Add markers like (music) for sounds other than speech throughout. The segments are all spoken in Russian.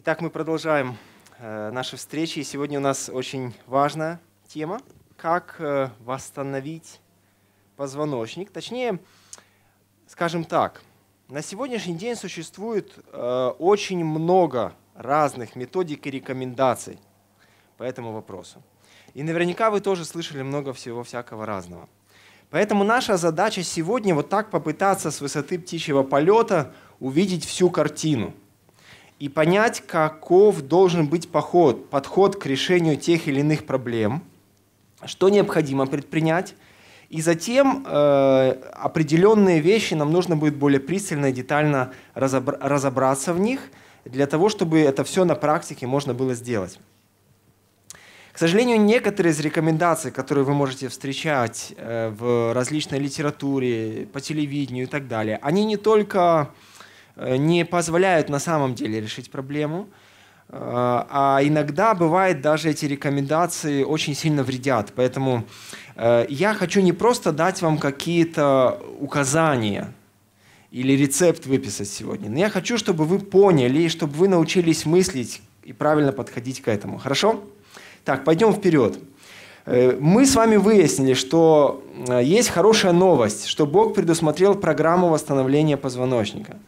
Итак, мы продолжаем э, наши встречи. И сегодня у нас очень важная тема, как э, восстановить позвоночник. Точнее, скажем так, на сегодняшний день существует э, очень много разных методик и рекомендаций по этому вопросу. И наверняка вы тоже слышали много всего всякого разного. Поэтому наша задача сегодня вот так попытаться с высоты птичьего полета увидеть всю картину – и понять, каков должен быть поход, подход к решению тех или иных проблем, что необходимо предпринять, и затем э, определенные вещи нам нужно будет более пристально и детально разобра- разобраться в них, для того, чтобы это все на практике можно было сделать. К сожалению, некоторые из рекомендаций, которые вы можете встречать э, в различной литературе, по телевидению и так далее, они не только Э, не позволяют на самом деле решить проблему. Э, а иногда бывает даже эти рекомендации очень сильно вредят. Поэтому э, я хочу не просто дать вам какие-то указания или рецепт выписать сегодня, но я хочу, чтобы вы поняли, чтобы вы научились мыслить и правильно подходить к этому. Хорошо? Так, пойдем вперед. Мы с вами выяснили, что есть хорошая новость, что Бог предусмотрел программу восстановления позвоночника –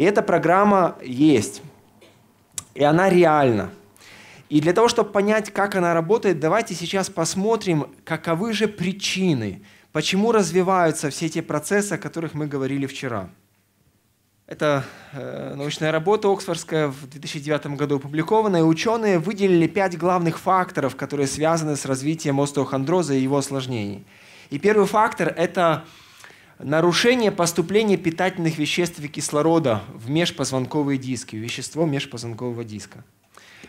и эта программа есть. И она реальна. И для того, чтобы понять, как она работает, давайте сейчас посмотрим, каковы же причины, почему развиваются все те процессы, о которых мы говорили вчера. Это э, научная работа Оксфордская в 2009 году опубликована, и ученые выделили пять главных факторов, которые связаны с развитием остеохондроза и его осложнений. И первый фактор – это Нарушение поступления питательных веществ и кислорода в межпозвонковые диски, вещество межпозвонкового диска.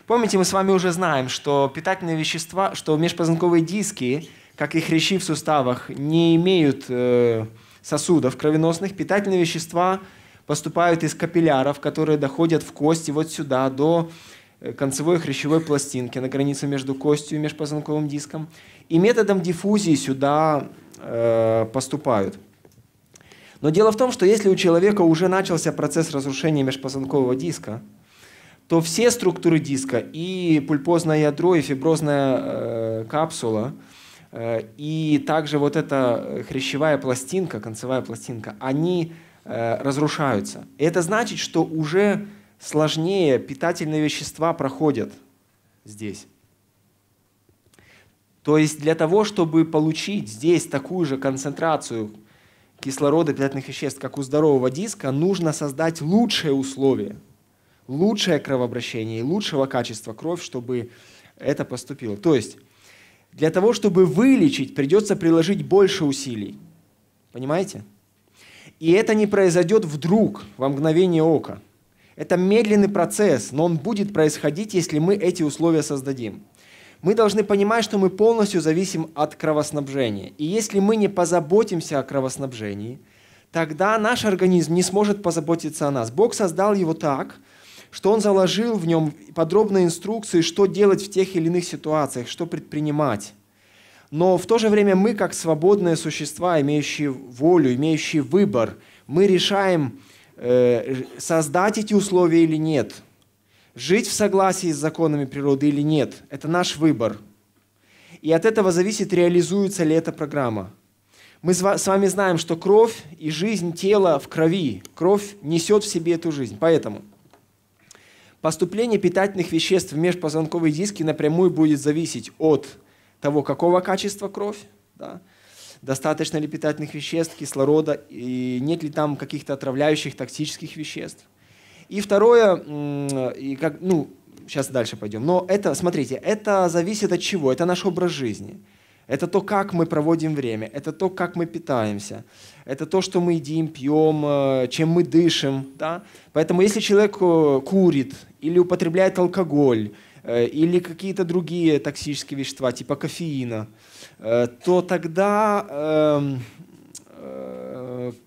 Помните, мы с вами уже знаем, что питательные вещества, что межпозвонковые диски, как и хрящи в суставах, не имеют э, сосудов кровеносных. Питательные вещества поступают из капилляров, которые доходят в кости вот сюда, до э, концевой хрящевой пластинки, на границе между костью и межпозвонковым диском. И методом диффузии сюда э, поступают. Но дело в том, что если у человека уже начался процесс разрушения межпозвонкового диска, то все структуры диска, и пульпозное ядро, и фиброзная э, капсула, э, и также вот эта хрящевая пластинка, концевая пластинка, они э, разрушаются. И это значит, что уже сложнее питательные вещества проходят здесь. То есть для того, чтобы получить здесь такую же концентрацию кислорода питательных веществ, как у здорового диска, нужно создать лучшие условия, лучшее кровообращение и лучшего качества кровь, чтобы это поступило. То есть для того, чтобы вылечить, придется приложить больше усилий. Понимаете? И это не произойдет вдруг, во мгновение ока. Это медленный процесс, но он будет происходить, если мы эти условия создадим мы должны понимать, что мы полностью зависим от кровоснабжения. И если мы не позаботимся о кровоснабжении, тогда наш организм не сможет позаботиться о нас. Бог создал его так, что Он заложил в нем подробные инструкции, что делать в тех или иных ситуациях, что предпринимать. Но в то же время мы, как свободные существа, имеющие волю, имеющие выбор, мы решаем, э, создать эти условия или нет – Жить в согласии с законами природы или нет – это наш выбор. И от этого зависит, реализуется ли эта программа. Мы с вами знаем, что кровь и жизнь тела в крови. Кровь несет в себе эту жизнь. Поэтому поступление питательных веществ в межпозвонковые диски напрямую будет зависеть от того, какого качества кровь, да, достаточно ли питательных веществ, кислорода, и нет ли там каких-то отравляющих токсических веществ. И второе, и как, ну, сейчас дальше пойдем. Но это, смотрите, это зависит от чего? Это наш образ жизни. Это то, как мы проводим время, это то, как мы питаемся, это то, что мы едим, пьем, э, чем мы дышим. Да? Поэтому если человек э, курит или употребляет алкоголь, э, или какие-то другие токсические вещества, типа кофеина, то тогда эм,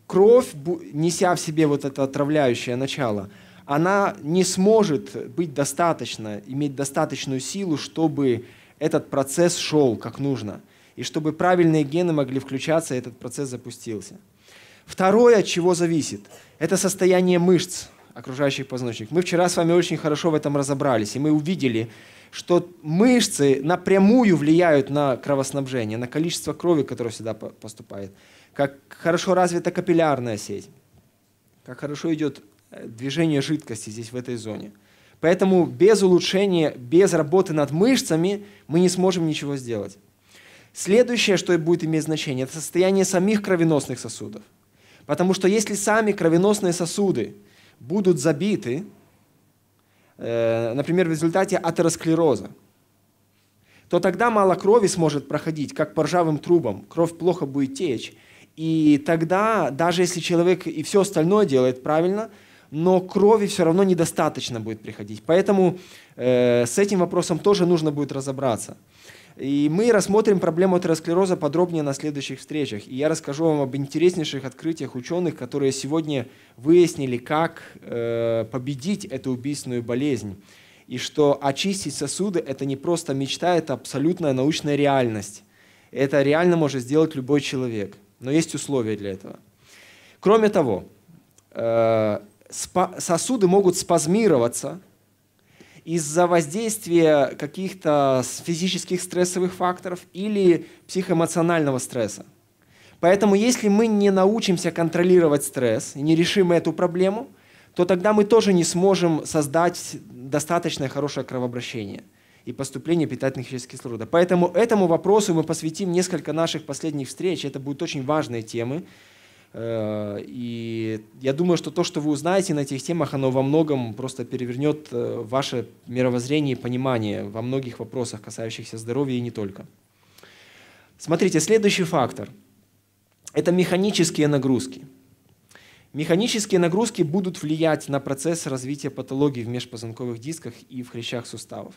кровь, неся в себе вот это отравляющее начало – она не сможет быть достаточно, иметь достаточную силу, чтобы этот процесс шел как нужно, и чтобы правильные гены могли включаться, и этот процесс запустился. Второе, от чего зависит, это состояние мышц окружающих позвоночник. Мы вчера с вами очень хорошо в этом разобрались, и мы увидели, что мышцы напрямую влияют на кровоснабжение, на количество крови, которое сюда поступает, как хорошо развита капиллярная сеть, как хорошо идет Э, движение жидкости здесь, в этой зоне. Поэтому без улучшения, без работы над мышцами мы не сможем ничего сделать. Следующее, что будет иметь значение, это состояние самих кровеносных сосудов. Потому что если сами кровеносные сосуды будут забиты, э, например, в результате атеросклероза, то тогда мало крови сможет проходить, как по ржавым трубам, кровь плохо будет течь. И тогда, даже если человек и все остальное делает правильно – но крови все равно недостаточно будет приходить. Поэтому э, с этим вопросом тоже нужно будет разобраться. И мы рассмотрим проблему атеросклероза подробнее на следующих встречах. И я расскажу вам об интереснейших открытиях ученых, которые сегодня выяснили, как э, победить эту убийственную болезнь. И что очистить сосуды – это не просто мечта, это абсолютная научная реальность. Это реально может сделать любой человек. Но есть условия для этого. Кроме того, э, сосуды могут спазмироваться из-за воздействия каких-то физических стрессовых факторов или психоэмоционального стресса. Поэтому если мы не научимся контролировать стресс и не решим эту проблему, то тогда мы тоже не сможем создать достаточное хорошее кровообращение и поступление питательных веществ кислорода. Поэтому этому вопросу мы посвятим несколько наших последних встреч. Это будут очень важные темы. Э, и я думаю, что то, что вы узнаете на этих темах, оно во многом просто перевернет э, ваше мировоззрение и понимание во многих вопросах, касающихся здоровья и не только. Смотрите, следующий фактор – это механические нагрузки. Механические нагрузки будут влиять на процесс развития патологий в межпозвонковых дисках и в хрящах суставов.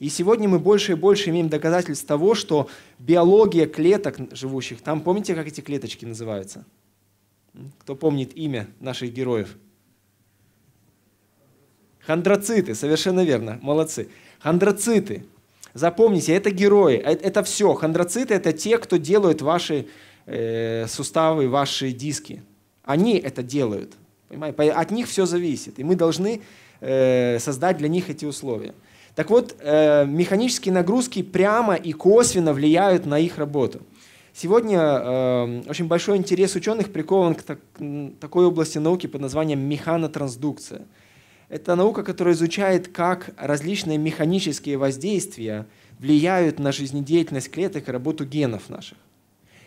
И сегодня мы больше и больше имеем доказательств того, что биология клеток живущих, там помните, как эти клеточки называются – кто помнит имя наших героев? Хондроциты, совершенно верно, молодцы. Хондроциты. Запомните, это герои, э, это все. Хондроциты – это те, кто делают ваши э, суставы, ваши диски. Они это делают. Понимаете? От них все зависит. И мы должны э, создать для них эти условия. Так вот, э, механические нагрузки прямо и косвенно влияют на их работу – Сегодня э, очень большой интерес ученых прикован к так, такой области науки под названием механотрансдукция. Это наука, которая изучает, как различные механические воздействия влияют на жизнедеятельность клеток и работу генов наших.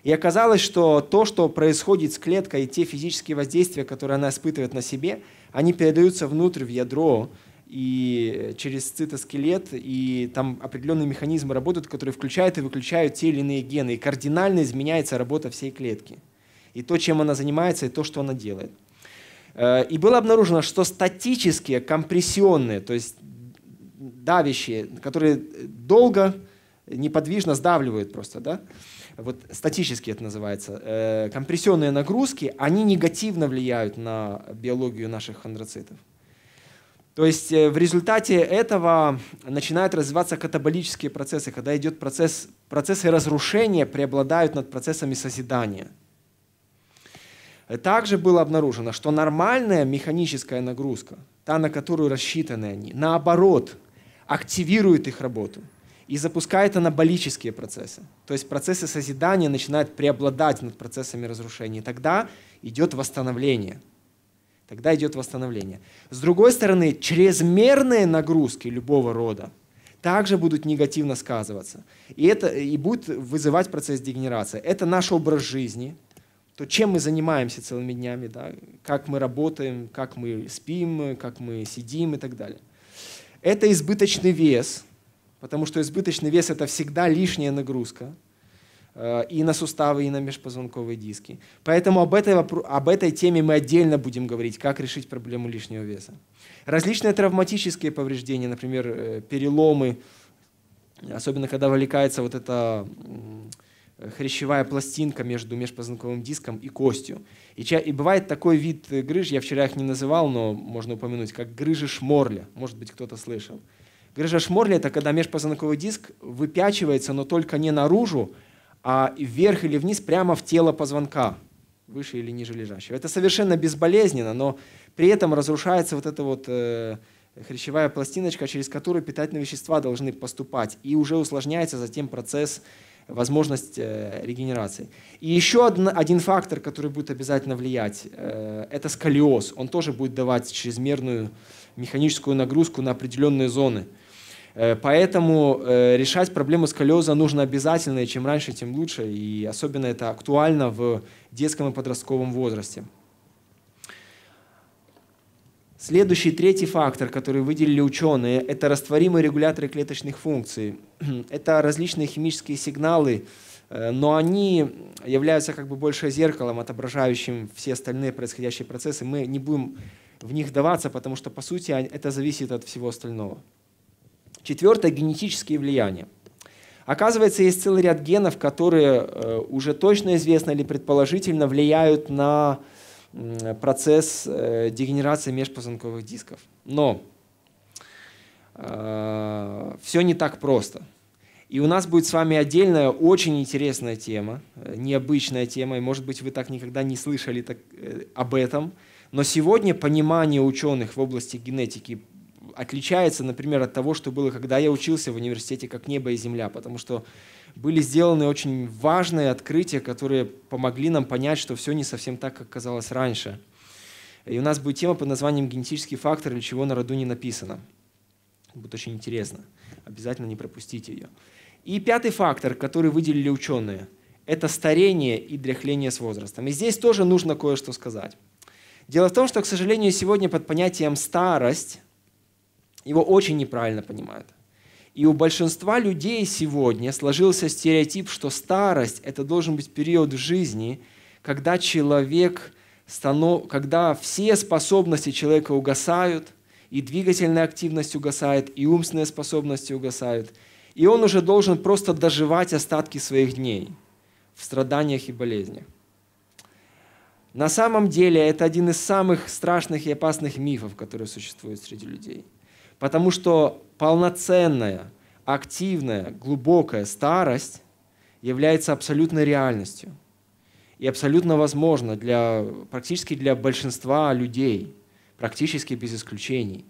И оказалось, что то, что происходит с клеткой, и те физические воздействия, которые она испытывает на себе, они передаются внутрь, в ядро и через цитоскелет, и там определенные механизмы работают, которые включают и выключают те или иные гены, и кардинально изменяется работа всей клетки. И то, чем она занимается, и то, что она делает. Э, и было обнаружено, что статические, компрессионные, то есть давящие, которые долго неподвижно сдавливают просто, да, вот статически это называется, э, компрессионные нагрузки, они негативно влияют на биологию наших хондроцитов. То есть э, в результате этого начинают развиваться катаболические процессы, когда идет процесс, процессы разрушения преобладают над процессами созидания. Также было обнаружено, что нормальная механическая нагрузка, та, на которую рассчитаны они, наоборот, активирует их работу и запускает анаболические процессы. То есть процессы созидания начинают преобладать над процессами разрушения. И тогда идет восстановление – тогда идет восстановление. С другой стороны, чрезмерные нагрузки любого рода также будут негативно сказываться. И это и будет вызывать процесс дегенерации. Это наш образ жизни, то чем мы занимаемся целыми днями, да? как мы работаем, как мы спим, как мы сидим и так далее. Это избыточный вес, потому что избыточный вес – это всегда лишняя нагрузка – Э, и на суставы, и на межпозвонковые диски. Поэтому об этой, об этой теме мы отдельно будем говорить, как решить проблему лишнего веса. Различные травматические повреждения, например, э, переломы, особенно когда вовлекается вот эта хрящевая пластинка между межпозвонковым диском и костью. И, и бывает такой вид грыж, я вчера их не называл, но можно упомянуть, как грыжи шморля, может быть, кто-то слышал. Грыжа шморля – это когда межпозвонковый диск выпячивается, но только не наружу, а вверх или вниз прямо в тело позвонка, выше или ниже лежащего. Это совершенно безболезненно, но при этом разрушается вот эта вот э, хрящевая пластиночка, через которую питательные вещества должны поступать, и уже усложняется затем процесс возможность э, регенерации. И еще один фактор, который будет обязательно влиять, э, это сколиоз. Он тоже будет давать чрезмерную механическую нагрузку на определенные зоны. Э, поэтому э, решать проблему сколиоза нужно обязательно, и чем раньше, тем лучше. И особенно это актуально в детском и подростковом возрасте. Следующий, третий фактор, который выделили ученые, это растворимые регуляторы клеточных функций. (clears throat) Это различные химические сигналы, э, но они являются как бы больше зеркалом, отображающим все остальные происходящие процессы. Мы не будем в них даваться, потому что, по сути, это зависит от всего остального. Четвертое – генетические влияния. Оказывается, есть целый ряд генов, которые э, уже точно известно или предположительно влияют на процесс э, дегенерации межпозвонковых дисков. Но э, все не так просто. И у нас будет с вами отдельная, очень интересная тема, э, необычная тема, и, может быть, вы так никогда не слышали так, э, об этом. Но сегодня понимание ученых в области генетики отличается, например, от того, что было, когда я учился в университете как небо и земля, потому что были сделаны очень важные открытия, которые помогли нам понять, что все не совсем так, как казалось раньше. И у нас будет тема под названием «Генетический фактор, или чего на роду не написано». Будет очень интересно. Обязательно не пропустите ее. И пятый фактор, который выделили ученые, это старение и дряхление с возрастом. И здесь тоже нужно кое-что сказать. Дело в том, что, к сожалению, сегодня под понятием «старость» его очень неправильно понимают. И у большинства людей сегодня сложился стереотип, что старость – это должен быть период в жизни, когда человек, станов... когда все способности человека угасают, и двигательная активность угасает, и умственные способности угасают, и он уже должен просто доживать остатки своих дней в страданиях и болезнях. На самом деле это один из самых страшных и опасных мифов, которые существуют среди людей – Потому что полноценная, активная, глубокая старость является абсолютной реальностью и абсолютно возможно для, практически для большинства людей, практически без исключений.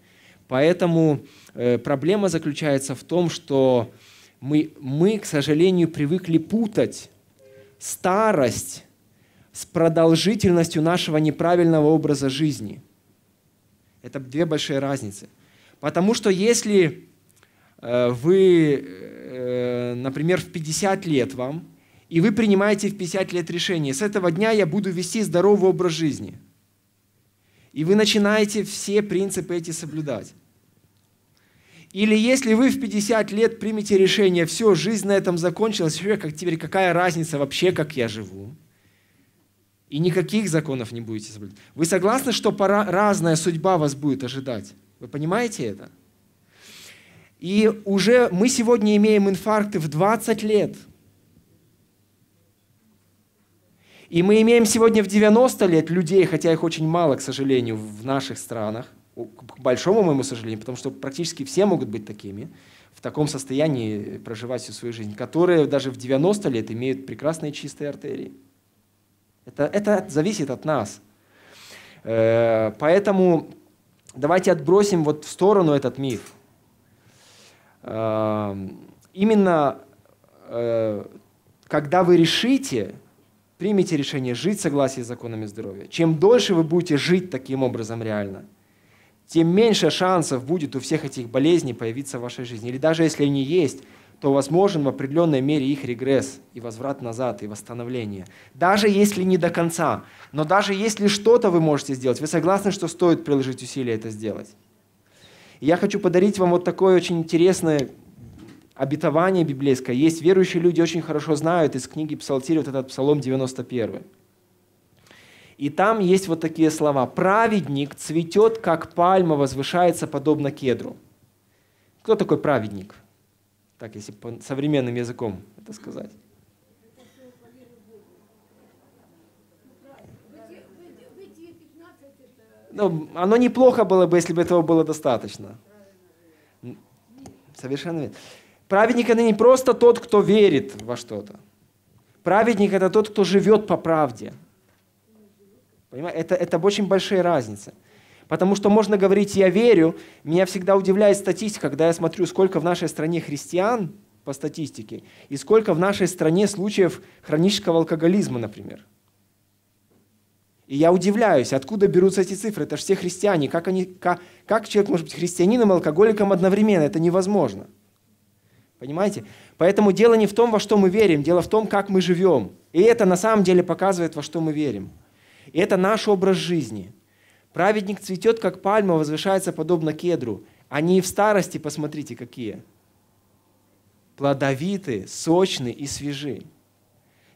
Поэтому э, проблема заключается в том, что мы, мы, к сожалению, привыкли путать старость с продолжительностью нашего неправильного образа жизни. Это две большие разницы – Потому что если э, вы, э, например, в 50 лет вам, и вы принимаете в 50 лет решение, с этого дня я буду вести здоровый образ жизни. И вы начинаете все принципы эти соблюдать. Или если вы в 50 лет примете решение, все, жизнь на этом закончилась, как теперь какая разница вообще, как я живу? И никаких законов не будете соблюдать. Вы согласны, что пора, разная судьба вас будет ожидать? Вы понимаете это? И уже мы сегодня имеем инфаркты в 20 лет. И мы имеем сегодня в 90 лет людей, хотя их очень мало, к сожалению, в наших странах, к большому моему сожалению, потому что практически все могут быть такими, в таком состоянии проживать всю свою жизнь, которые даже в 90 лет имеют прекрасные чистые артерии. Это, это зависит от нас. Э, поэтому давайте отбросим вот в сторону этот миф. Эм, именно э, когда вы решите, примите решение жить в согласии с законами здоровья, чем дольше вы будете жить таким образом реально, тем меньше шансов будет у всех этих болезней появиться в вашей жизни. Или даже если они есть, то возможен в определенной мере их регресс и возврат назад, и восстановление. Даже если не до конца, но даже если что-то вы можете сделать, вы согласны, что стоит приложить усилия это сделать? И я хочу подарить вам вот такое очень интересное обетование библейское. Есть верующие люди, очень хорошо знают из книги Псалтири вот этот Псалом 91. И там есть вот такие слова. «Праведник цветет, как пальма, возвышается подобно кедру». Кто такой праведник? так если по современным языком это сказать. Ну, оно неплохо было бы, если бы этого было достаточно. Совершенно верно. Праведник это не просто тот, кто верит во что-то. Праведник это тот, кто живет по правде. Понимаете, это, это очень большие разницы. Потому что можно говорить «я верю». Меня всегда удивляет статистика, когда я смотрю, сколько в нашей стране христиан по статистике и сколько в нашей стране случаев хронического алкоголизма, например. И я удивляюсь, откуда берутся эти цифры? Это же все христиане. Как, они, как, как человек может быть христианином и алкоголиком одновременно? Это невозможно. Понимаете? Поэтому дело не в том, во что мы верим, дело в том, как мы живем. И это на самом деле показывает, во что мы верим. И это наш образ жизни. Праведник цветет, как пальма, возвышается подобно кедру. Они и в старости, посмотрите, какие. Плодовиты, сочны и свежи.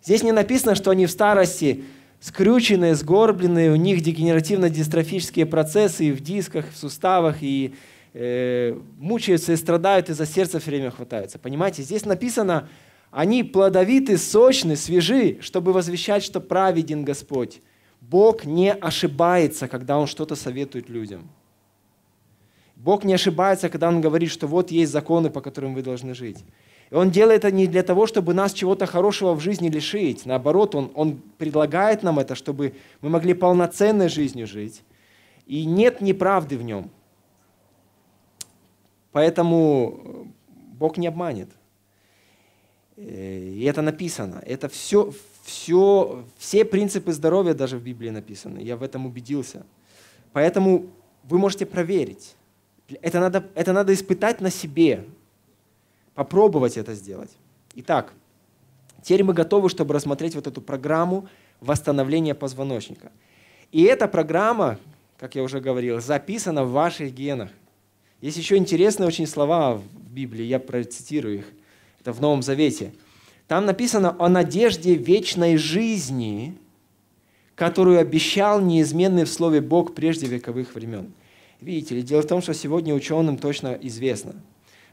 Здесь не написано, что они в старости скрюченные, сгорбленные, у них дегенеративно-дистрофические процессы и в дисках, в суставах, и э, мучаются и страдают, и за сердце все время хватаются. Понимаете, здесь написано, они плодовиты, сочны, свежи, чтобы возвещать, что праведен Господь, Бог не ошибается, когда Он что-то советует людям. Бог не ошибается, когда Он говорит, что вот есть законы, по которым вы должны жить. И Он делает это не для того, чтобы нас чего-то хорошего в жизни лишить. Наоборот, Он, он предлагает нам это, чтобы мы могли полноценной жизнью жить. И нет неправды в нем. Поэтому э, Бог не обманет. Э, и это написано. Это все, все, все принципы здоровья даже в Библии написаны. Я в этом убедился. Поэтому вы можете проверить. Это надо, это надо испытать на себе. Попробовать это сделать. Итак, теперь мы готовы, чтобы рассмотреть вот эту программу восстановления позвоночника. И эта программа, как я уже говорил, записана в ваших генах. Есть еще интересные очень слова в Библии, я процитирую их. Это в Новом Завете – там написано о надежде вечной жизни, которую обещал неизменный в Слове Бог прежде вековых времен. Видите ли, дело в том, что сегодня ученым точно известно,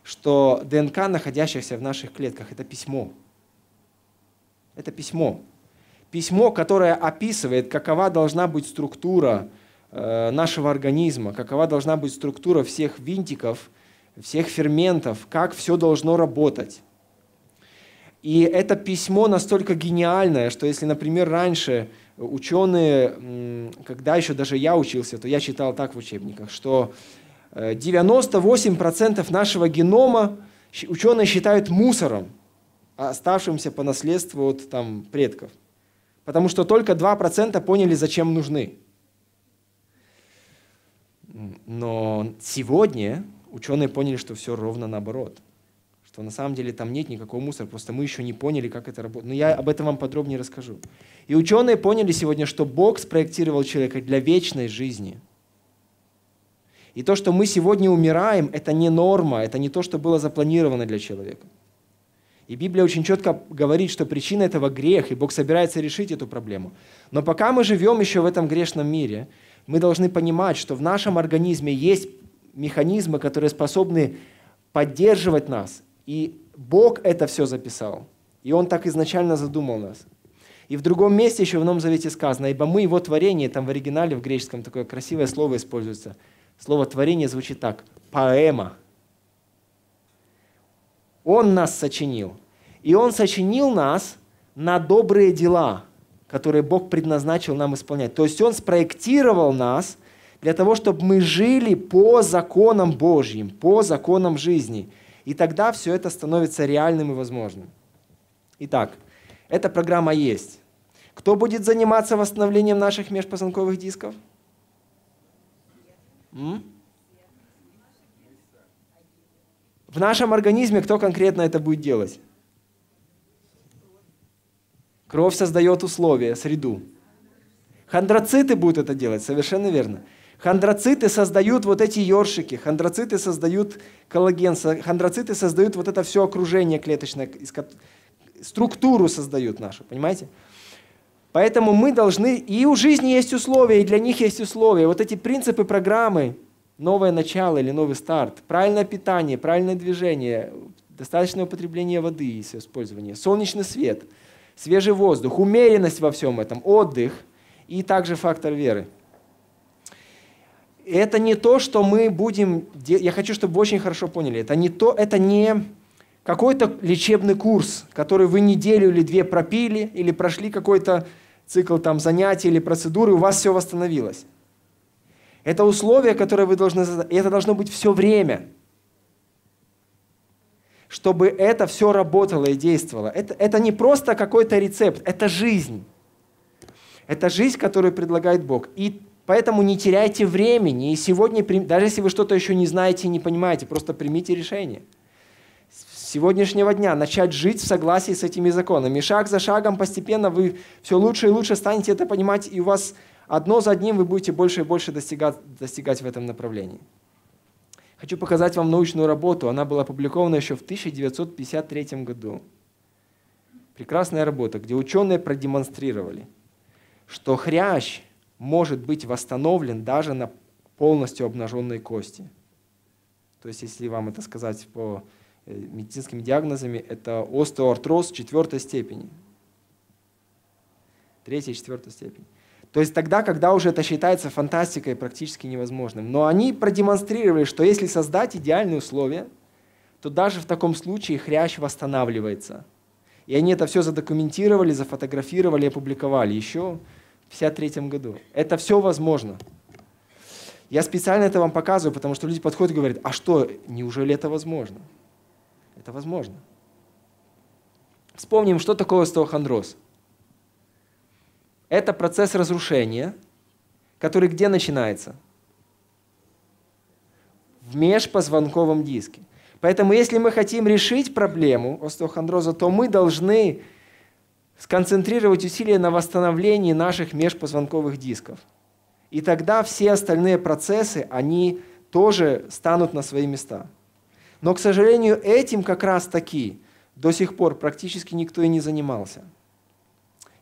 что ДНК, находящихся в наших клетках, это письмо. Это письмо. Письмо, которое описывает, какова должна быть структура э, нашего организма, какова должна быть структура всех винтиков, всех ферментов, как все должно работать. И это письмо настолько гениальное, что если, например, раньше э, ученые, когда еще даже я учился, то я читал так в учебниках, что 98% э, нашего генома ученые считают мусором, а оставшимся по наследству от там, предков. Потому что только 2% поняли, зачем нужны. Но сегодня ученые поняли, что все ровно наоборот то на самом деле там нет никакого мусора, просто мы еще не поняли, как это работает. Но ну, я об этом вам подробнее расскажу. И ученые поняли сегодня, что Бог спроектировал человека для вечной жизни. И то, что мы сегодня умираем, это не норма, это не то, что было запланировано для человека. И Библия очень четко говорит, что причина этого грех, и Бог собирается решить эту проблему. Но пока мы живем еще в этом грешном мире, мы должны понимать, что в нашем организме есть механизмы, которые способны поддерживать нас и Бог это все записал. И Он так изначально задумал нас. И в другом месте еще в Новом Завете сказано, ибо мы его творение, там в оригинале, в греческом такое красивое слово используется. Слово творение звучит так, поэма. Он нас сочинил. И Он сочинил нас на добрые дела, которые Бог предназначил нам исполнять. То есть Он спроектировал нас для того, чтобы мы жили по законам Божьим, по законам жизни – и тогда все это становится реальным и возможным. Итак, эта программа есть. Кто будет заниматься восстановлением наших межпозвонковых дисков? М? В нашем организме кто конкретно это будет делать? Кровь создает условия, среду. Хондроциты будут это делать, совершенно верно. Хондроциты создают вот эти ёршики, хондроциты создают коллаген, хондроциты создают вот это все окружение клеточное, структуру создают нашу, понимаете? Поэтому мы должны, и у жизни есть условия, и для них есть условия. Вот эти принципы программы, новое начало или новый старт, правильное питание, правильное движение, достаточное употребление воды и использование, солнечный свет, свежий воздух, умеренность во всем этом, отдых и также фактор веры – это не то, что мы будем... Де... Я хочу, чтобы вы очень хорошо поняли. Это не, то, это не какой-то лечебный курс, который вы неделю или две пропили, или прошли какой-то цикл там, занятий или процедуры, у вас все восстановилось. Это условие, которое вы должны задать. Это должно быть все время, чтобы это все работало и действовало. Это, это не просто какой-то рецепт, это жизнь. Это жизнь, которую предлагает Бог. И Поэтому не теряйте времени. И сегодня, даже если вы что-то еще не знаете и не понимаете, просто примите решение. С сегодняшнего дня начать жить в согласии с этими законами. шаг за шагом постепенно вы все лучше и лучше станете это понимать, и у вас одно за одним вы будете больше и больше достигать, достигать в этом направлении. Хочу показать вам научную работу. Она была опубликована еще в 1953 году. Прекрасная работа, где ученые продемонстрировали, что хрящ – может быть восстановлен даже на полностью обнаженной кости. То есть, если вам это сказать по э, медицинским диагнозами, это остеоартроз четвертой степени. Третья и четвертая степень. То есть тогда, когда уже это считается фантастикой практически невозможным. Но они продемонстрировали, что если создать идеальные условия, то даже в таком случае хрящ восстанавливается. И они это все задокументировали, зафотографировали, опубликовали. Еще в 1953 году. Это все возможно. Я специально это вам показываю, потому что люди подходят и говорят, а что, неужели это возможно? Это возможно. Вспомним, что такое остеохондроз. Это процесс разрушения, который где начинается? В межпозвонковом диске. Поэтому если мы хотим решить проблему остеохондроза, то мы должны сконцентрировать усилия на восстановлении наших межпозвонковых дисков. И тогда все остальные процессы, они тоже станут на свои места. Но, к сожалению, этим как раз таки до сих пор практически никто и не занимался.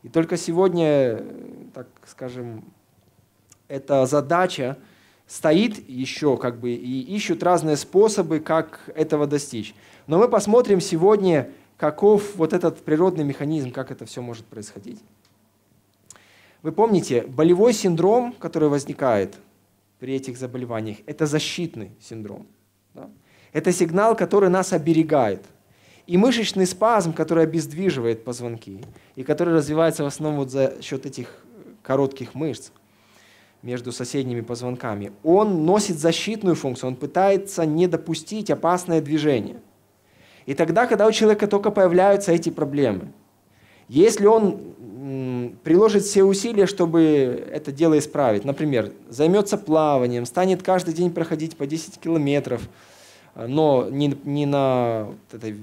И только сегодня, так скажем, эта задача стоит еще как бы и ищут разные способы, как этого достичь. Но мы посмотрим сегодня каков вот этот природный механизм, как это все может происходить. Вы помните, болевой синдром, который возникает при этих заболеваниях, это защитный синдром. Да? Это сигнал, который нас оберегает. И мышечный спазм, который обездвиживает позвонки, и который развивается в основном вот за счет этих э, коротких мышц между соседними позвонками, он носит защитную функцию, он пытается не допустить опасное движение – и тогда, когда у человека только появляются эти проблемы, если он приложит все усилия, чтобы это дело исправить, например, займется плаванием, станет каждый день проходить по 10 километров, э, но не, не на этой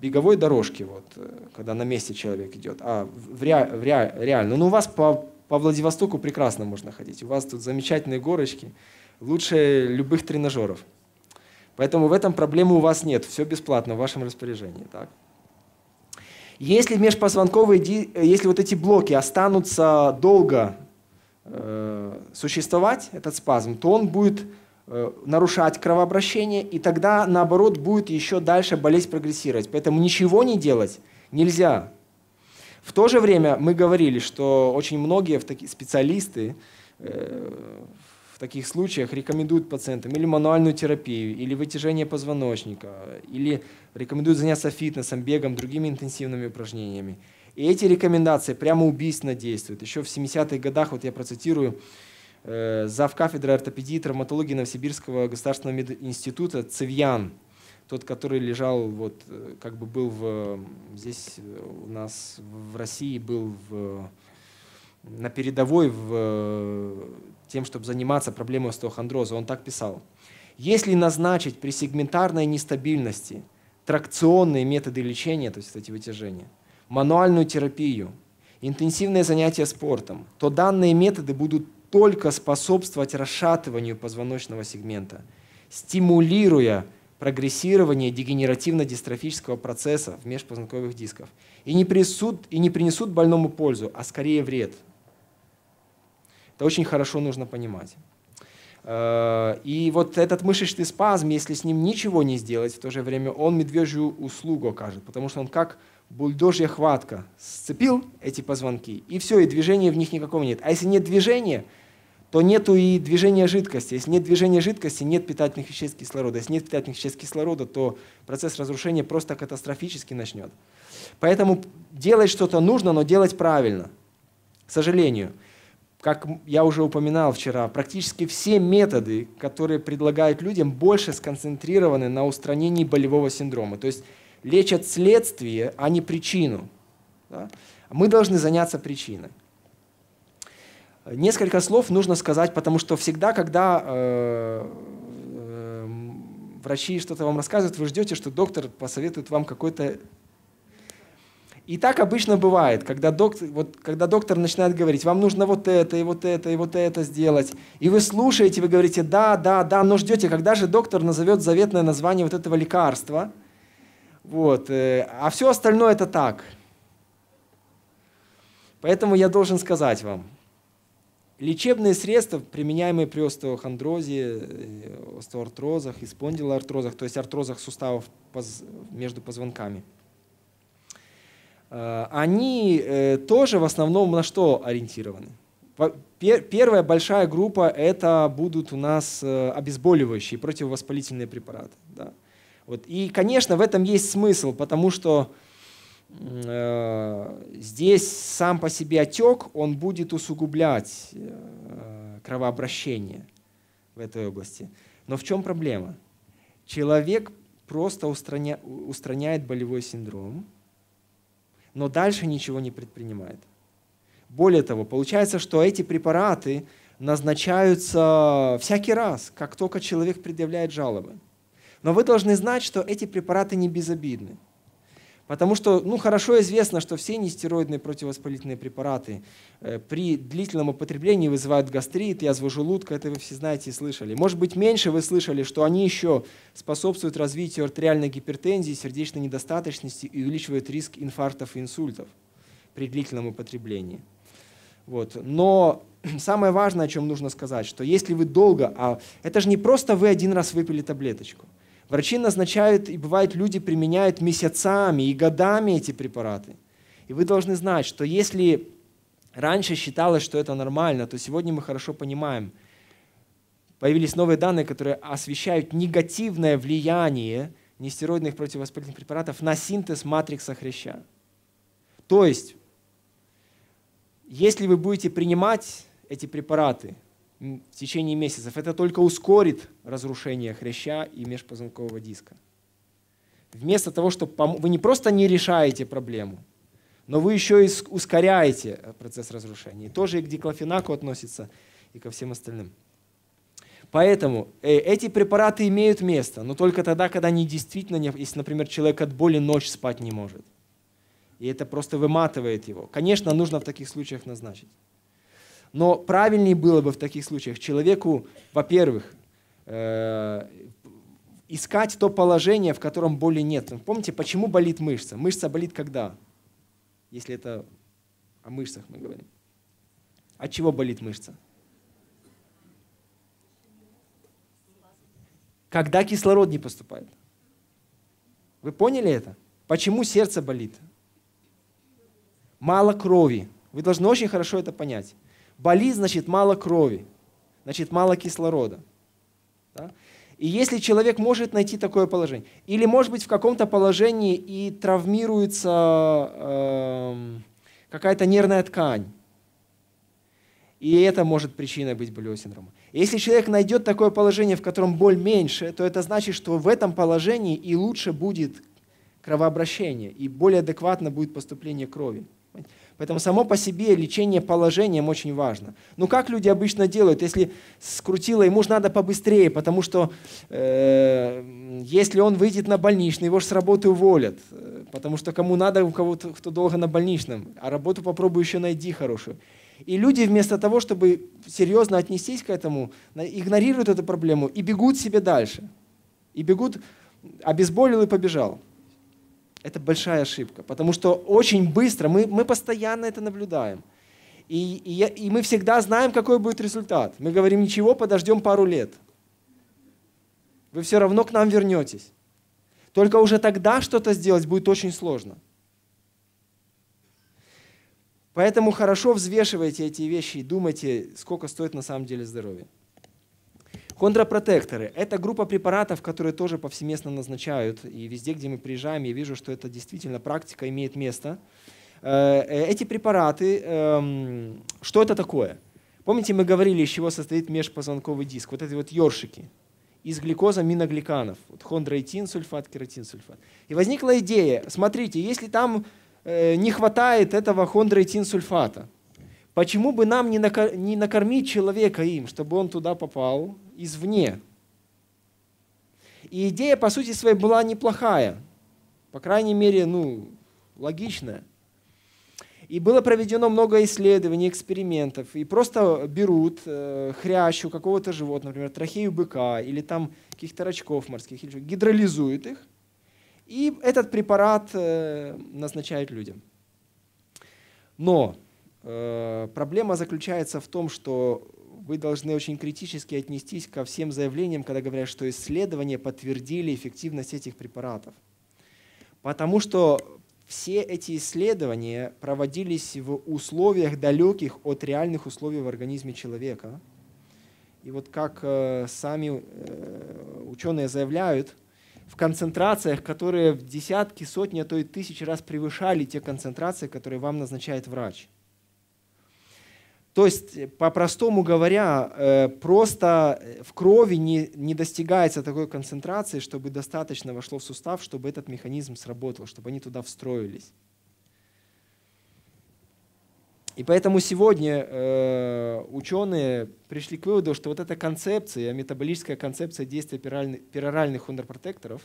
беговой дорожке, вот, э, когда на месте человек идет, а в ре, в ре, реально. Ну, у вас по, по Владивостоку прекрасно можно ходить, у вас тут замечательные горочки, лучше любых тренажеров. Поэтому в этом проблемы у вас нет. Все бесплатно в вашем распоряжении. Так? Если межпозвонковые, э, если вот эти блоки останутся долго э, существовать, этот спазм, то он будет э, нарушать кровообращение, и тогда, наоборот, будет еще дальше болезнь прогрессировать. Поэтому ничего не делать нельзя. В то же время мы говорили, что очень многие специалисты э, таких случаях рекомендуют пациентам или мануальную терапию, или вытяжение позвоночника, или рекомендуют заняться фитнесом, бегом, другими интенсивными упражнениями. И эти рекомендации прямо убийственно действуют. Еще в 70-х годах, вот я процитирую, э, зав. кафедры ортопедии и травматологии Новосибирского государственного института Цивьян, тот, который лежал, вот, э, как бы был в, э, здесь у нас в России, был в на передовой в, э, тем, чтобы заниматься проблемой остеохондроза. Он так писал. Если назначить при сегментарной нестабильности тракционные методы лечения, то есть кстати, вытяжения, мануальную терапию, интенсивные занятия спортом, то данные методы будут только способствовать расшатыванию позвоночного сегмента, стимулируя прогрессирование дегенеративно-дистрофического процесса в межпозвонковых дисков и не, присут, и не принесут больному пользу, а скорее вред – это очень хорошо нужно понимать. Э, и вот этот мышечный спазм, если с ним ничего не сделать, в то же время он медвежью услугу окажет, потому что он как бульдожья хватка сцепил эти позвонки, и все, и движения в них никакого нет. А если нет движения, то нет и движения жидкости. Если нет движения жидкости, нет питательных веществ кислорода. Если нет питательных веществ кислорода, то процесс разрушения просто катастрофически начнет. Поэтому делать что-то нужно, но делать правильно. К сожалению как я уже упоминал вчера, практически все методы, которые предлагают людям, больше сконцентрированы на устранении болевого синдрома. То есть лечат следствие, а не причину. Да? Мы должны заняться причиной. Несколько слов нужно сказать, потому что всегда, когда э, э, врачи что-то вам рассказывают, вы ждете, что доктор посоветует вам какой-то и так обычно бывает, когда доктор, вот, когда доктор начинает говорить, вам нужно вот это, и вот это, и вот это сделать. И вы слушаете, вы говорите, да, да, да, но ждете, когда же доктор назовет заветное название вот этого лекарства. Вот. Э, а все остальное это так. Поэтому я должен сказать вам, лечебные средства, применяемые при остеохондрозе, э, остеоартрозах и спондилоартрозах, то есть артрозах суставов между позвонками – Э, они э, тоже в основном на что ориентированы? Первая большая группа – это будут у нас э, обезболивающие, противовоспалительные препараты. Да? Вот. И, конечно, в этом есть смысл, потому что здесь сам по себе отек, он будет усугублять кровообращение в этой области. Но в чем проблема? Человек просто устраня, устраняет болевой синдром – но дальше ничего не предпринимает. Более того, получается, что эти препараты назначаются всякий раз, как только человек предъявляет жалобы. Но вы должны знать, что эти препараты не безобидны. Потому что ну, хорошо известно, что все нестероидные противовоспалительные препараты э, при длительном употреблении вызывают гастрит, язву желудка, это вы все знаете и слышали. Может быть, меньше вы слышали, что они еще способствуют развитию артериальной гипертензии, сердечной недостаточности и увеличивают риск инфарктов и инсультов при длительном употреблении. Вот. Но (clears throat) самое важное, о чем нужно сказать, что если вы долго, а это же не просто вы один раз выпили таблеточку – Врачи назначают, и бывает, люди применяют месяцами и годами эти препараты. И вы должны знать, что если раньше считалось, что это нормально, то сегодня мы хорошо понимаем, появились новые данные, которые освещают негативное влияние нестероидных противовоспалительных препаратов на синтез матрикса хряща. То есть, если вы будете принимать эти препараты – в течение месяцев. Это только ускорит разрушение хряща и межпозвонкового диска. Вместо того, чтобы пом... вы не просто не решаете проблему, но вы еще и ускоряете э, процесс разрушения. тоже и к диклофенаку относится, и ко всем остальным. Поэтому э, эти препараты имеют место, но только тогда, когда они действительно, не... если, например, человек от боли ночь спать не может. И это просто выматывает его. Конечно, нужно в таких случаях назначить. Но правильнее было бы в таких случаях человеку, во-первых, э, искать то положение, в котором боли нет. Помните, почему болит мышца? Мышца болит когда? Если это о мышцах мы говорим. От чего болит мышца? Когда кислород не поступает. Вы поняли это? Почему сердце болит? Мало крови. Вы должны очень хорошо это понять. Болит, значит, мало крови, значит, мало кислорода. Да? И если человек может найти такое положение, или, может быть, в каком-то положении и травмируется э, какая-то нервная ткань, и это может причиной быть болевого синдрома. Если человек найдет такое положение, в котором боль меньше, то это значит, что в этом положении и лучше будет кровообращение, и более адекватно будет поступление крови. Поэтому само по себе лечение положением очень важно. Но как люди обычно делают, если скрутило, ему же надо побыстрее, потому что э, если он выйдет на больничный, его же с работы уволят. Потому что кому надо, у кого кто долго на больничном. А работу попробуй еще найди хорошую. И люди вместо того, чтобы серьезно отнестись к этому, игнорируют эту проблему и бегут себе дальше. И бегут, обезболил и побежал. Это большая ошибка, потому что очень быстро, мы, мы постоянно это наблюдаем. И, и, я, и мы всегда знаем, какой будет результат. Мы говорим, ничего, подождем пару лет. Вы все равно к нам вернетесь. Только уже тогда что-то сделать будет очень сложно. Поэтому хорошо взвешивайте эти вещи и думайте, сколько стоит на самом деле здоровье. Контропротекторы – это группа препаратов, которые тоже повсеместно назначают. И везде, где мы приезжаем, я вижу, что это действительно практика имеет место. Э, э, эти препараты, эм, что это такое? Помните, мы говорили, из чего состоит межпозвонковый диск? Вот эти вот ёршики из гликозаминогликанов, вот хондроитин, сульфат, кератин, сульфат. И возникла идея, смотрите, если там э, не хватает этого хондроитин сульфата, почему бы нам не накормить человека им, чтобы он туда попал, извне. И идея, по сути своей, была неплохая, по крайней мере, ну, логичная. И было проведено много исследований, экспериментов. И просто берут э, хрящ какого-то животного, например, трахею быка или там каких-то рачков морских, или гидролизуют их. И этот препарат э, назначают людям. Но э, проблема заключается в том, что вы должны очень критически отнестись ко всем заявлениям, когда говорят, что исследования подтвердили эффективность этих препаратов. Потому что все эти исследования проводились в условиях далеких от реальных условий в организме человека. И вот как э, сами э, ученые заявляют, в концентрациях, которые в десятки, сотни, а то и тысячи раз превышали те концентрации, которые вам назначает врач – то есть, э, по-простому говоря, э, просто э, в крови не, не достигается такой концентрации, чтобы достаточно вошло в сустав, чтобы этот механизм сработал, чтобы они туда встроились. И поэтому сегодня ученые пришли к выводу, что вот эта концепция, метаболическая концепция действия пероральных хондропротекторов,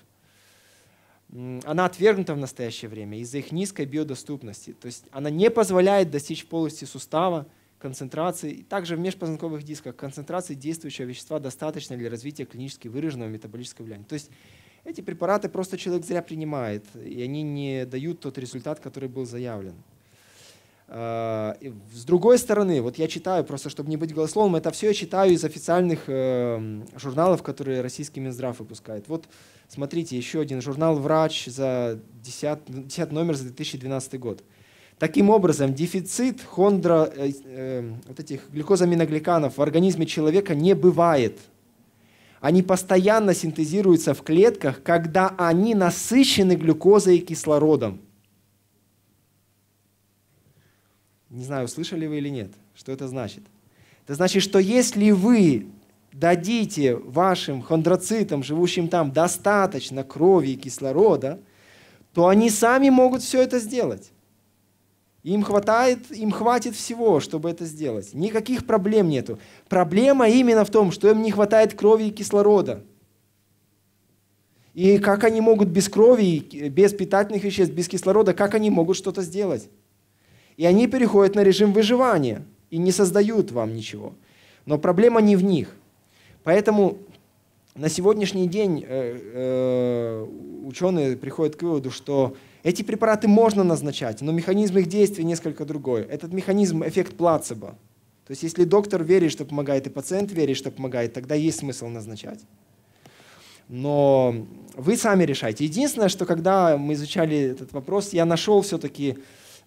она отвергнута в настоящее время из-за их низкой биодоступности. То есть она не позволяет достичь полости сустава, концентрации, также в межпозвонковых дисках концентрации действующего вещества достаточно для развития клинически выраженного метаболического влияния. То есть эти препараты просто человек зря принимает, и они не дают тот результат, который был заявлен. А, с другой стороны, вот я читаю, просто чтобы не быть голословным, это все я читаю из официальных эм, журналов, которые российский Минздрав выпускает. Вот смотрите, еще один журнал «Врач» за 10, 10 номер за 2012 год – Таким образом, дефицит хондро, э, э, вот этих глюкозаминогликанов в организме человека не бывает. Они постоянно синтезируются в клетках, когда они насыщены глюкозой и кислородом. Не знаю, слышали вы или нет, что это значит. Это значит, что если вы дадите вашим хондроцитам, живущим там, достаточно крови и кислорода, то они сами могут все это сделать. Им хватает, им хватит всего, чтобы это сделать. Никаких проблем нету. Проблема именно в том, что им не хватает крови и кислорода. И как они могут без крови, без питательных веществ, без кислорода, как они могут что-то сделать? И они переходят на режим выживания и не создают вам ничего. Но проблема не в них. Поэтому на сегодняшний день э, э, ученые приходят к выводу, что эти препараты можно назначать, но механизм их действия несколько другой. Этот механизм – эффект плацебо. То есть если доктор верит, что помогает, и пациент верит, что помогает, тогда есть смысл назначать. Но вы сами решайте. Единственное, что когда мы изучали этот вопрос, я нашел все-таки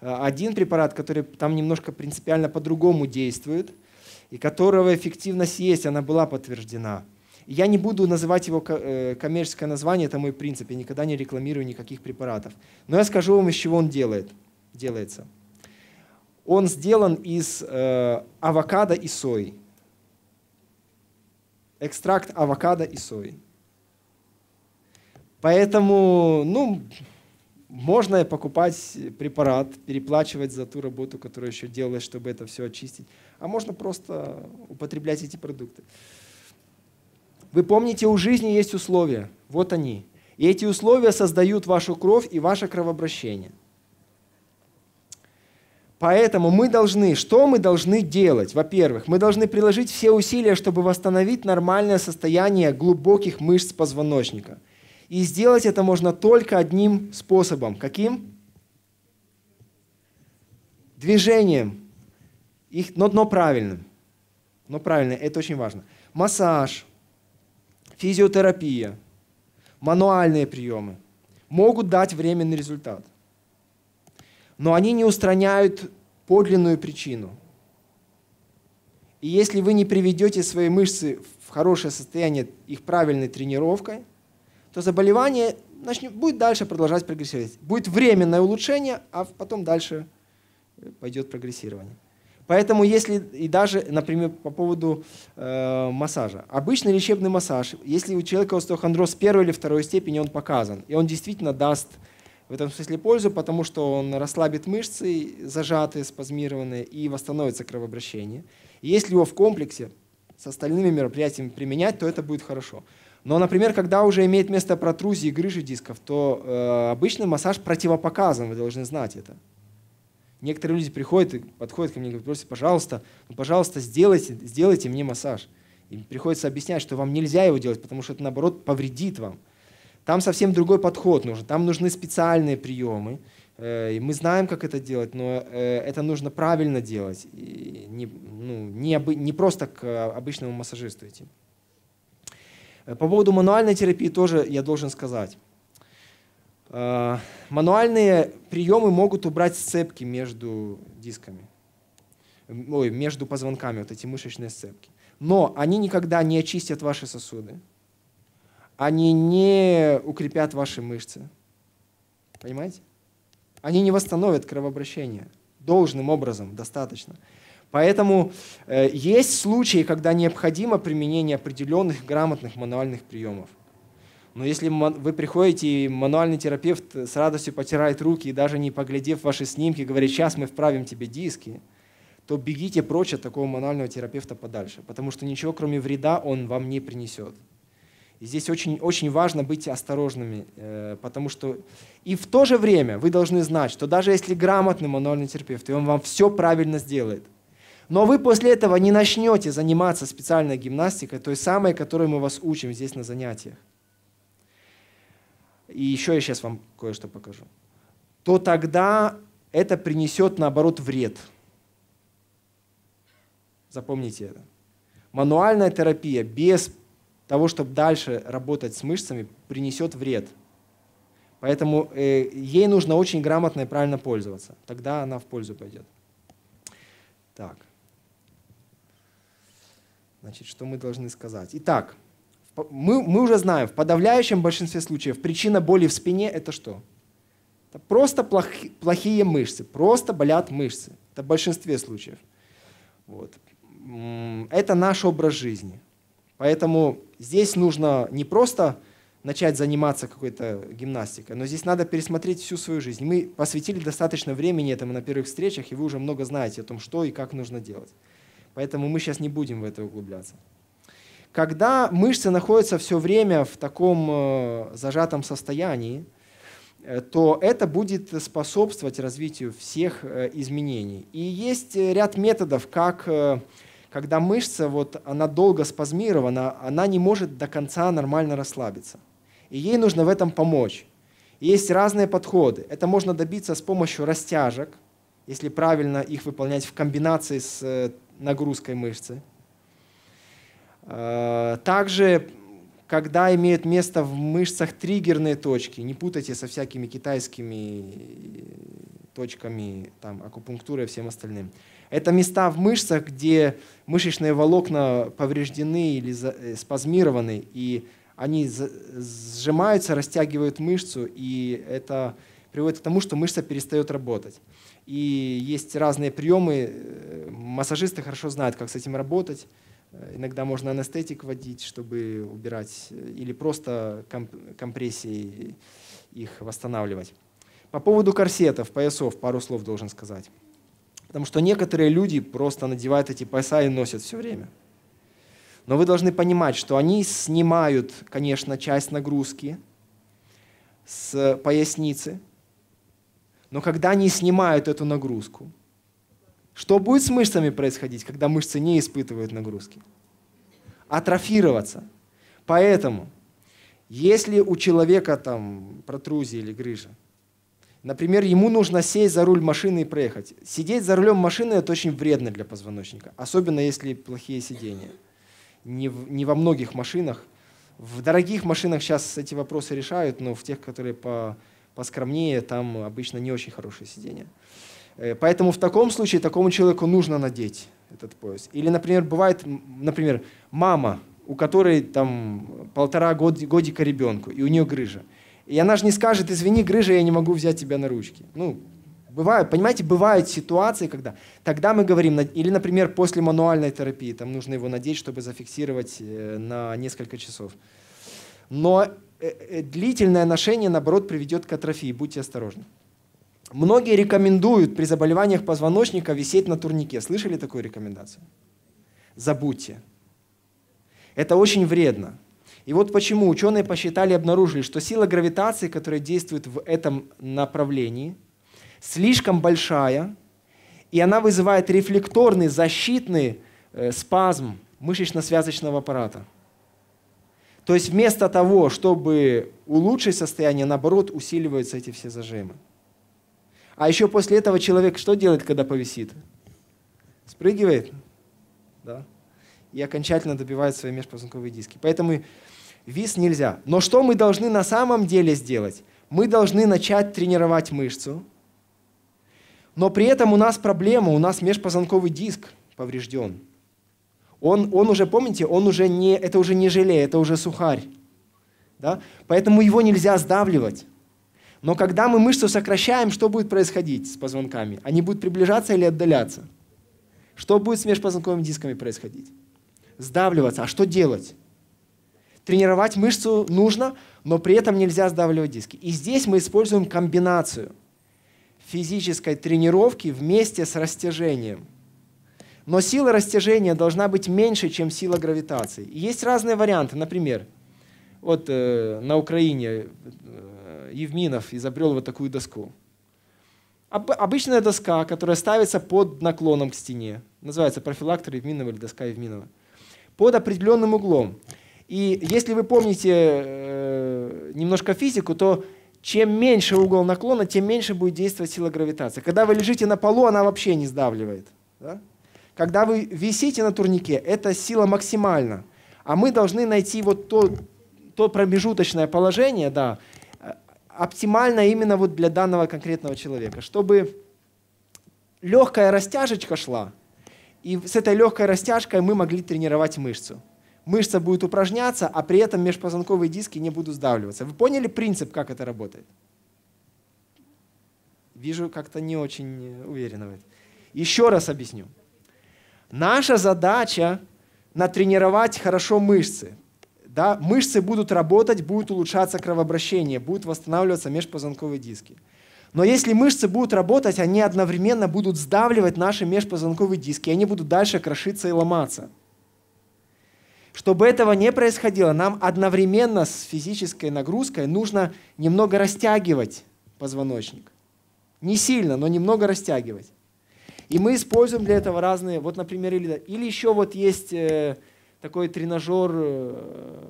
э, один препарат, который там немножко принципиально по-другому действует, и которого эффективность есть, она была подтверждена – я не буду называть его э, коммерческое название, это мой принцип, я никогда не рекламирую никаких препаратов. Но я скажу вам, из чего он делает, делается. Он сделан из э, авокадо и сои. Экстракт авокадо и сои. Поэтому, ну, можно покупать препарат, переплачивать за ту работу, которую еще делаешь, чтобы это все очистить. А можно просто употреблять эти продукты. Вы помните, у жизни есть условия. Вот они. И эти условия создают вашу кровь и ваше кровообращение. Поэтому мы должны, что мы должны делать? Во-первых, мы должны приложить все усилия, чтобы восстановить нормальное состояние глубоких мышц позвоночника. И сделать это можно только одним способом. Каким? Движением. Их, но, но правильным. Но правильно, это очень важно. Массаж, физиотерапия, мануальные приемы могут дать временный результат. Но они не устраняют подлинную причину. И если вы не приведете свои мышцы в хорошее состояние их правильной тренировкой, то заболевание начнет, будет дальше продолжать прогрессировать. Будет временное улучшение, а потом дальше пойдет прогрессирование. Поэтому если и даже, например, по поводу э, массажа. Обычный лечебный массаж, если у человека остеохондроз первой или второй степени, он показан. И он действительно даст в этом смысле пользу, потому что он расслабит мышцы, зажатые, спазмированные, и восстановится кровообращение. И если его в комплексе с остальными мероприятиями применять, то это будет хорошо. Но, например, когда уже имеет место протрузии и грыжи дисков, то э, обычный массаж противопоказан, вы должны знать это. Некоторые люди приходят и подходят ко мне и просто, пожалуйста, ну, пожалуйста, сделайте, сделайте мне массаж. Им приходится объяснять, что вам нельзя его делать, потому что это, наоборот, повредит вам. Там совсем другой подход нужен. Там нужны специальные приемы. Э, и мы знаем, как это делать, но э, это нужно правильно делать. И не, ну, не, не просто к обычному массажисту идти. Э, по поводу мануальной терапии тоже я должен сказать. А, мануальные приемы могут убрать сцепки между дисками, ой, между позвонками, вот эти мышечные сцепки. Но они никогда не очистят ваши сосуды, они не укрепят ваши мышцы. Понимаете? Они не восстановят кровообращение должным образом, достаточно. Поэтому э, есть случаи, когда необходимо применение определенных грамотных мануальных приемов. Но если вы приходите, и мануальный терапевт с радостью потирает руки и даже не поглядев ваши снимки, говорит, сейчас мы вправим тебе диски, то бегите прочь от такого мануального терапевта подальше, потому что ничего, кроме вреда, он вам не принесет. И здесь очень, очень важно быть осторожными, э, потому что и в то же время вы должны знать, что даже если грамотный мануальный терапевт, и он вам все правильно сделает, но вы после этого не начнете заниматься специальной гимнастикой, той самой, которой мы вас учим здесь на занятиях и еще я сейчас вам кое-что покажу, то тогда это принесет, наоборот, вред. Запомните это. Мануальная терапия без того, чтобы дальше работать с мышцами, принесет вред. Поэтому э, ей нужно очень грамотно и правильно пользоваться. Тогда она в пользу пойдет. Так. Значит, что мы должны сказать? Итак, мы, мы уже знаем, в подавляющем большинстве случаев причина боли в спине – это что? Это просто плох, плохие мышцы, просто болят мышцы. Это в большинстве случаев. Вот. Это наш образ жизни. Поэтому здесь нужно не просто начать заниматься какой-то гимнастикой, но здесь надо пересмотреть всю свою жизнь. Мы посвятили достаточно времени этому на первых встречах, и вы уже много знаете о том, что и как нужно делать. Поэтому мы сейчас не будем в это углубляться. Когда мышцы находятся все время в таком э, зажатом состоянии, э, то это будет способствовать развитию всех э, изменений. И есть ряд методов, как когда мышца, вот, она долго спазмирована, она не может до конца нормально расслабиться. И ей нужно в этом помочь. Есть разные подходы. Это можно добиться с помощью растяжек, если правильно их выполнять в комбинации с нагрузкой мышцы – Э, также, когда имеет место в мышцах триггерные точки, не путайте со всякими китайскими э, точками, там, акупунктурой и всем остальным. Это места в мышцах, где мышечные волокна повреждены или э, спазмированы, и они сжимаются, растягивают мышцу, и это приводит к тому, что мышца перестает работать. И есть разные приемы, массажисты хорошо знают, как с этим работать. Э, иногда можно анестетик вводить, чтобы убирать, э, или просто компрессией их восстанавливать. По поводу корсетов, поясов, пару слов должен сказать. Потому что некоторые люди просто надевают эти пояса и носят все время. Но вы должны понимать, что они снимают, конечно, часть нагрузки с поясницы, но когда они снимают эту нагрузку, что будет с мышцами происходить, когда мышцы не испытывают нагрузки? Атрофироваться. Поэтому, если у человека там протрузия или грыжа, Например, ему нужно сесть за руль машины и проехать. Сидеть за рулем машины – это очень вредно для позвоночника, особенно если плохие сидения. Не, в, не во многих машинах. В дорогих машинах сейчас эти вопросы решают, но в тех, которые по, поскромнее, там обычно не очень хорошие сидения. Э, поэтому в таком случае такому человеку нужно надеть этот пояс. Или, например, бывает, например, мама, у которой там полтора год, годика ребенку, и у нее грыжа. И она же не скажет, извини, грыжа, я не могу взять тебя на ручки. Ну, бывают, понимаете, бывают ситуации, когда тогда мы говорим, или, например, после мануальной терапии, там нужно его надеть, чтобы зафиксировать э, на несколько часов. Но э, длительное ношение, наоборот, приведет к атрофии. Будьте осторожны. Многие рекомендуют при заболеваниях позвоночника висеть на турнике. Слышали такую рекомендацию? Забудьте. Это очень вредно. И вот почему ученые посчитали и обнаружили, что сила гравитации, которая действует в этом направлении, слишком большая, и она вызывает рефлекторный защитный э, спазм мышечно-связочного аппарата. То есть вместо того, чтобы улучшить состояние, наоборот, усиливаются эти все зажимы. А еще после этого человек что делает, когда повисит? Спрыгивает да? и окончательно добивает свои межпозвонковые диски. Поэтому вис нельзя. Но что мы должны на самом деле сделать? Мы должны начать тренировать мышцу, но при этом у нас проблема, у нас межпозвонковый диск поврежден. Он, он уже, помните, он уже не, это уже не желе, это уже сухарь. Да? Поэтому его нельзя сдавливать. Но когда мы мышцу сокращаем, что будет происходить с позвонками? Они будут приближаться или отдаляться? Что будет с межпозвонковыми дисками происходить? Сдавливаться. А что делать? Тренировать мышцу нужно, но при этом нельзя сдавливать диски. И здесь мы используем комбинацию физической тренировки вместе с растяжением. Но сила растяжения должна быть меньше, чем сила гравитации. И есть разные варианты. Например, вот э, на Украине э, Евминов изобрел вот такую доску. Обычная доска, которая ставится под наклоном к стене. Называется профилактор Евминова или доска Евминова. Под определенным углом. И если вы помните э, немножко физику, то чем меньше угол наклона, тем меньше будет действовать сила гравитации. Когда вы лежите на полу, она вообще не сдавливает. Да? Когда вы висите на турнике, эта сила максимальна. А мы должны найти вот то, то промежуточное положение, да, оптимально именно вот для данного конкретного человека, чтобы легкая растяжечка шла, и с этой легкой растяжкой мы могли тренировать мышцу. Мышца будет упражняться, а при этом межпозвонковые диски не будут сдавливаться. Вы поняли принцип, как это работает? Вижу, как-то не очень уверенно Еще раз объясню. Наша задача натренировать хорошо мышцы. Да? Мышцы будут работать, будет улучшаться кровообращение, будут восстанавливаться межпозвонковые диски. Но если мышцы будут работать, они одновременно будут сдавливать наши межпозвонковые диски, и они будут дальше крошиться и ломаться. Чтобы этого не происходило, нам одновременно с физической нагрузкой нужно немного растягивать позвоночник. Не сильно, но немного растягивать. И мы используем для этого разные, вот, например, или, или еще вот есть э, такой тренажер э,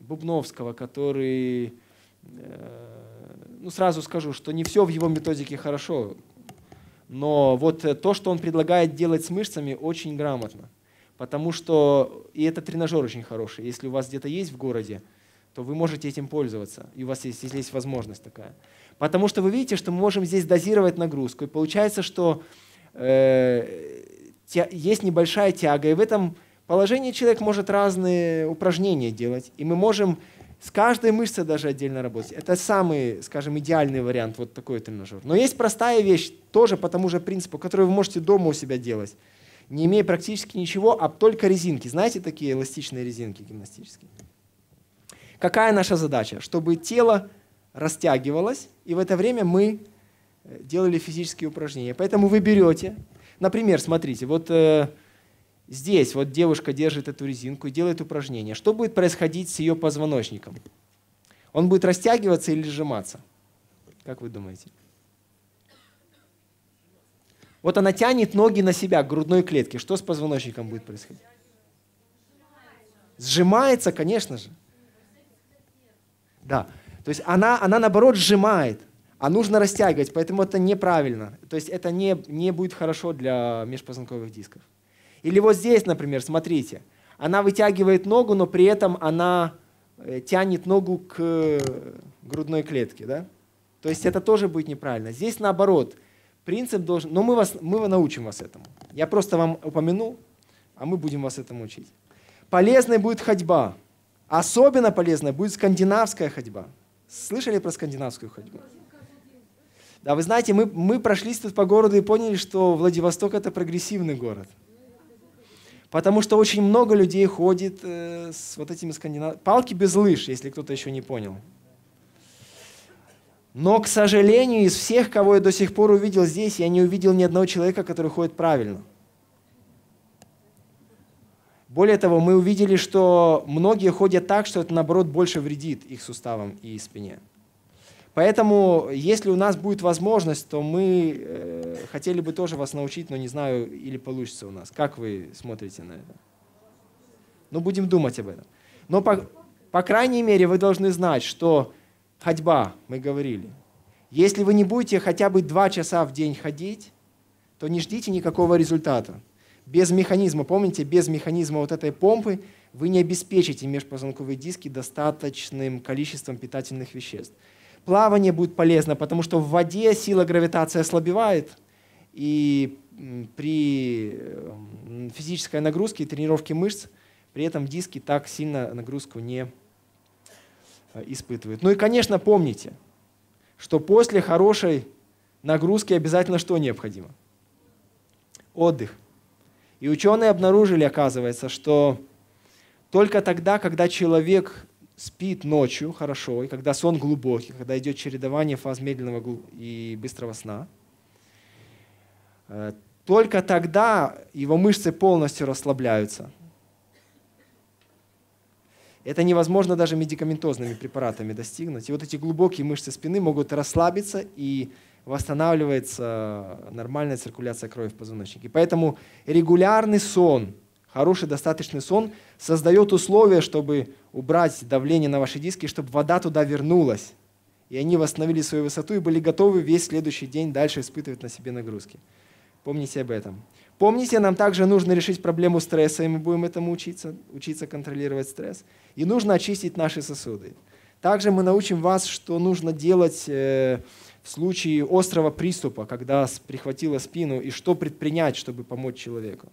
Бубновского, который, э, ну сразу скажу, что не все в его методике хорошо, но вот э, то, что он предлагает делать с мышцами, очень грамотно. Потому что и этот тренажер очень хороший. Если у вас где-то есть в городе, то вы можете этим пользоваться, и у вас есть, если есть возможность такая. Потому что вы видите, что мы можем здесь дозировать нагрузку, и получается, что э, тя, есть небольшая тяга, и в этом положении человек может разные упражнения делать, и мы можем с каждой мышцей даже отдельно работать. Это самый, скажем, идеальный вариант, вот такой тренажер. Но есть простая вещь, тоже по тому же принципу, которую вы можете дома у себя делать, не имея практически ничего, а только резинки. Знаете такие эластичные резинки гимнастические? Какая наша задача? Чтобы тело растягивалось, и в это время мы э, делали физические упражнения. Поэтому вы берете, например, смотрите, вот э, здесь вот девушка держит эту резинку и делает упражнение, что будет происходить с ее позвоночником? Он будет растягиваться или сжиматься? Как вы думаете? Вот она тянет ноги на себя, к грудной клетке. Что с позвоночником будет происходить? Сжимается, конечно же. Да. То есть она, она наоборот сжимает, а нужно растягивать, поэтому это неправильно. То есть это не, не будет хорошо для межпозвонковых дисков. Или вот здесь, например, смотрите. Она вытягивает ногу, но при этом она э, тянет ногу к э, грудной клетке. Да? То есть это тоже будет неправильно. Здесь наоборот. Принцип должен... Но мы, вас, мы научим вас этому. Я просто вам упомяну, а мы будем вас этому учить. Полезной будет ходьба. Особенно полезной будет скандинавская ходьба. Слышали про скандинавскую ходьбу? Да, вы знаете, мы, мы прошлись тут по городу и поняли, что Владивосток — это прогрессивный город. Потому что очень много людей ходит э, с вот этими скандинавскими Палки без лыж, если кто-то еще не понял. Но, к сожалению, из всех, кого я до сих пор увидел здесь, я не увидел ни одного человека, который ходит правильно. Более того, мы увидели, что многие ходят так, что это, наоборот, больше вредит их суставам и спине. Поэтому, если у нас будет возможность, то мы э, хотели бы тоже вас научить, но не знаю, или получится у нас. Как вы смотрите на это? Ну, будем думать об этом. Но, по, по крайней мере, вы должны знать, что ходьба, мы говорили, если вы не будете хотя бы два часа в день ходить, то не ждите никакого результата. Без механизма, помните, без механизма вот этой помпы вы не обеспечите межпозвонковые диски достаточным количеством питательных веществ. Плавание будет полезно, потому что в воде сила гравитации ослабевает, и при эм, физической нагрузке и тренировке мышц при этом диски так сильно нагрузку не э, испытывают. Ну и, конечно, помните, что после хорошей нагрузки обязательно что необходимо? Отдых. И ученые обнаружили, оказывается, что только тогда, когда человек спит ночью хорошо, и когда сон глубокий, когда идет чередование фаз медленного и быстрого сна, э, только тогда его мышцы полностью расслабляются. Это невозможно даже медикаментозными препаратами достигнуть. И вот эти глубокие мышцы спины могут расслабиться и восстанавливается нормальная циркуляция крови в позвоночнике. Поэтому регулярный сон – Хороший достаточный сон создает условия, чтобы убрать давление на ваши диски, чтобы вода туда вернулась. И они восстановили свою высоту и были готовы весь следующий день дальше испытывать на себе нагрузки. Помните об этом. Помните, нам также нужно решить проблему стресса, и мы будем этому учиться, учиться контролировать стресс. И нужно очистить наши сосуды. Также мы научим вас, что нужно делать э, в случае острого приступа, когда прихватило спину, и что предпринять, чтобы помочь человеку.